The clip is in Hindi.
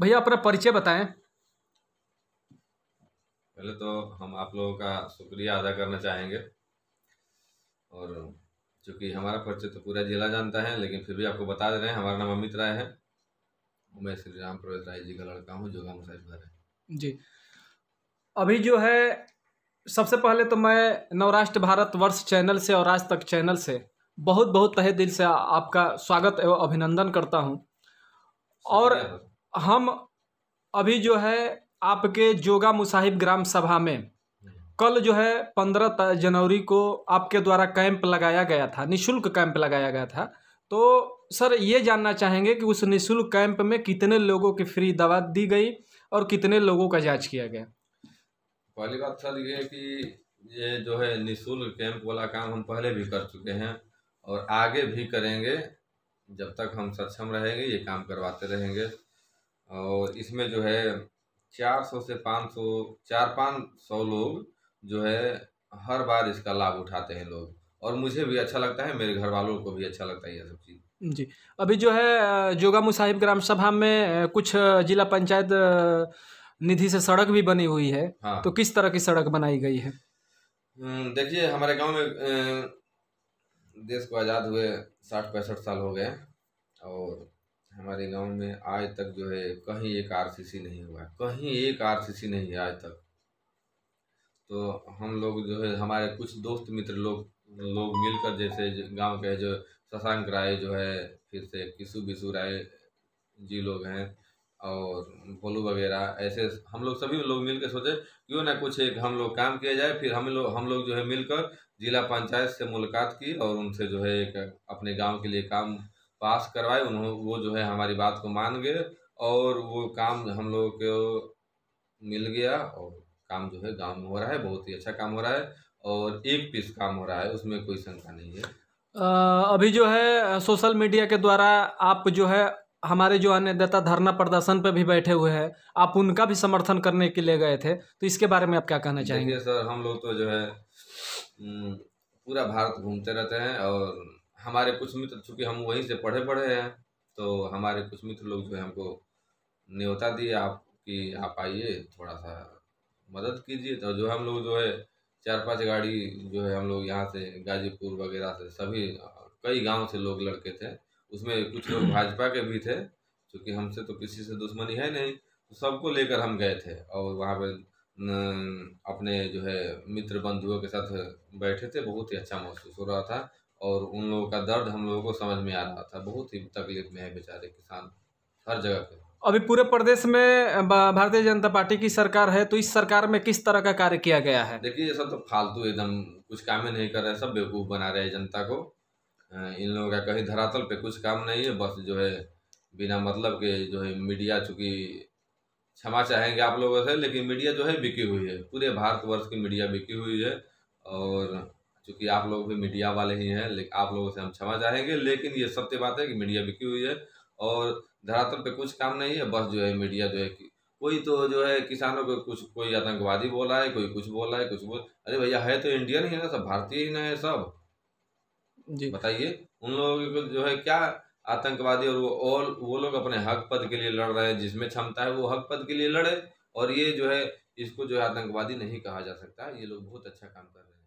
भैया अपना परिचय बताएं पहले तो हम आप लोगों का शुक्रिया अदा करना चाहेंगे और चूँकि हमारा परिचय तो पूरा जिला जानता है लेकिन फिर भी आपको बता दे रहे हैं हमारा नाम अमित राय है मैं श्री राम प्रवेश राय जी का लड़का हूँ जो गाँव साहिब है जी अभी जो है सबसे पहले तो मैं नवराष्ट्र भारत वर्ष चैनल से और आज तक चैनल से बहुत बहुत तहे दिल से आपका स्वागत एवं अभिनंदन करता हूँ और हम अभी जो है आपके जोगा मुसाहिब ग्राम सभा में कल जो है पंद्रह जनवरी को आपके द्वारा कैंप लगाया गया था निशुल्क कैंप लगाया गया था तो सर ये जानना चाहेंगे कि उस निशुल्क कैंप में कितने लोगों की फ्री दवा दी गई और कितने लोगों का जांच किया गया पहली बात सर ये कि ये जो है निशुल्क कैंप वाला काम हम पहले भी कर चुके हैं और आगे भी करेंगे जब तक हम सक्षम रहेंगे ये काम करवाते रहेंगे और इसमें जो है चार सौ से पाँच सौ चार पाँच सौ लोग जो है हर बार इसका लाभ उठाते हैं लोग और मुझे भी अच्छा लगता है मेरे घर वालों को भी अच्छा लगता है यह सब चीज़ जी अभी जो है जोगा मुसाहिब ग्राम सभा में कुछ जिला पंचायत निधि से सड़क भी बनी हुई है हाँ। तो किस तरह की सड़क बनाई गई है हम्म, देखिए हमारे गांव में देश को आज़ाद हुए साठ पैंसठ साल हो गए और हमारे गांव में आज तक जो है कहीं एक आरसीसी नहीं हुआ कहीं एक आरसीसी नहीं है आज तक तो हम लोग जो है हमारे कुछ दोस्त मित्र लोग लोग मिलकर जैसे गांव के जो शशांक राय जो है फिर से किसु बिशु राय जी लोग हैं और भोलू वगैरह ऐसे हम लोग सभी लोग मिलकर सोचे क्यों ना कुछ एक हम लोग काम किया जाए फिर हम लोग हम लोग जो है मिलकर जिला पंचायत से मुलाकात की और उनसे जो है एक अपने गांव के लिए काम पास करवाए उन्होंने वो जो है हमारी बात को मान गए और वो काम हम लोगों को मिल गया और काम जो है गांव में हो रहा है बहुत ही अच्छा काम हो रहा है और एक पीस काम हो रहा है उसमें कोई शंका नहीं है अभी जो है सोशल मीडिया के द्वारा आप जो है हमारे जो अन्य नेता धरना प्रदर्शन पर भी बैठे हुए हैं आप उनका भी समर्थन करने के लिए गए थे तो इसके बारे में आप क्या कहना चाहेंगे सर हम लोग तो जो है हम्म, पूरा भारत घूमते रहते हैं और हमारे कुछ मित्र चूँकि हम वहीं से पढ़े पढ़े हैं तो हमारे कुछ मित्र लोग जो है हमको न्योता दिए आप कि आप आइए थोड़ा सा मदद कीजिए तो जो हम लोग जो है चार पांच गाड़ी जो है हम लोग यहाँ से गाजीपुर वगैरह से सभी कई गांव से लोग लड़के थे उसमें कुछ लोग भाजपा के भी थे क्योंकि हमसे तो किसी से दुश्मनी है नहीं तो सबको लेकर हम गए थे और वहाँ पर अपने जो है मित्र बंधुओं के साथ बैठे थे बहुत ही अच्छा महसूस हो रहा था और उन लोगों का दर्द हम लोगों को समझ में आ रहा था बहुत ही तकलीफ में है बेचारे किसान हर जगह पे अभी पूरे प्रदेश में भारतीय जनता पार्टी की सरकार है तो इस सरकार में किस तरह का कार्य किया गया है देखिए ये सब तो फालतू एकदम कुछ काम ही नहीं कर रहे सब बेवकूफ़ बना रहे हैं जनता को इन लोगों का कहीं धरातल पे कुछ काम नहीं है बस जो है बिना मतलब के जो है मीडिया चूँकि क्षमा चाहेंगे आप लोगों से लेकिन मीडिया जो है बिकी हुई है पूरे भारतवर्ष की मीडिया बिकी हुई है और क्योंकि आप लोग भी मीडिया वाले ही हैं लेकिन आप लोगों से हम क्षमा चाहेंगे लेकिन ये सत्य बात है कि मीडिया बिकी हुई है और धरातल पे कुछ काम नहीं है बस जो है मीडिया जो है कोई तो जो है किसानों को कुछ कोई आतंकवादी बोला है कोई कुछ बोला है कुछ बोल अरे भैया है तो इंडियन ही ना सब भारतीय ही ना है सब जी बताइए उन लोगों को जो है क्या आतंकवादी और वो और वो लोग अपने हक पद के लिए लड़ रहे हैं जिसमें क्षमता है वो हक पद के लिए लड़े और ये जो है इसको जो है आतंकवादी नहीं कहा जा सकता ये लोग बहुत अच्छा काम कर रहे हैं